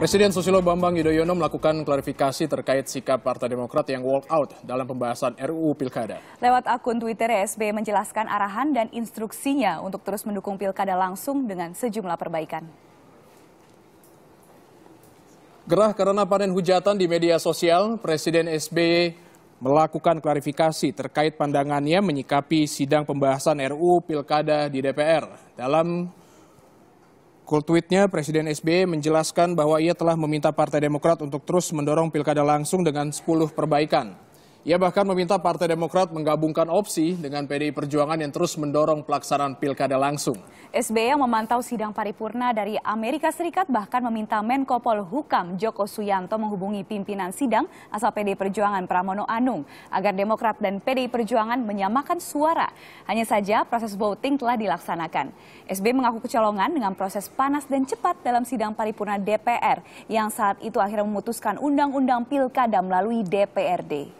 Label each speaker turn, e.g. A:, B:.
A: Presiden Susilo Bambang Yudhoyono melakukan klarifikasi terkait sikap Partai Demokrat yang walk out dalam pembahasan RUU Pilkada.
B: Lewat akun Twitter SB menjelaskan arahan dan instruksinya untuk terus mendukung Pilkada langsung dengan sejumlah perbaikan.
A: Gerah karena panen hujatan di media sosial, Presiden SB melakukan klarifikasi terkait pandangannya menyikapi sidang pembahasan RUU Pilkada di DPR. Dalam Cool tweetnya, Presiden SBY menjelaskan bahwa ia telah meminta Partai Demokrat untuk terus mendorong pilkada langsung dengan 10 perbaikan. Ia bahkan meminta Partai Demokrat menggabungkan opsi dengan PDI Perjuangan yang terus mendorong pelaksanaan pilkada langsung.
B: SBY e yang memantau sidang paripurna dari Amerika Serikat bahkan meminta Menko Polhukam Joko Suyanto menghubungi pimpinan sidang asal PDI Perjuangan Pramono Anung agar Demokrat dan PDI Perjuangan menyamakan suara. Hanya saja proses voting telah dilaksanakan. SBY e mengaku kecolongan dengan proses panas dan cepat dalam sidang paripurna DPR yang saat itu akhirnya memutuskan undang-undang pilkada melalui DPRD.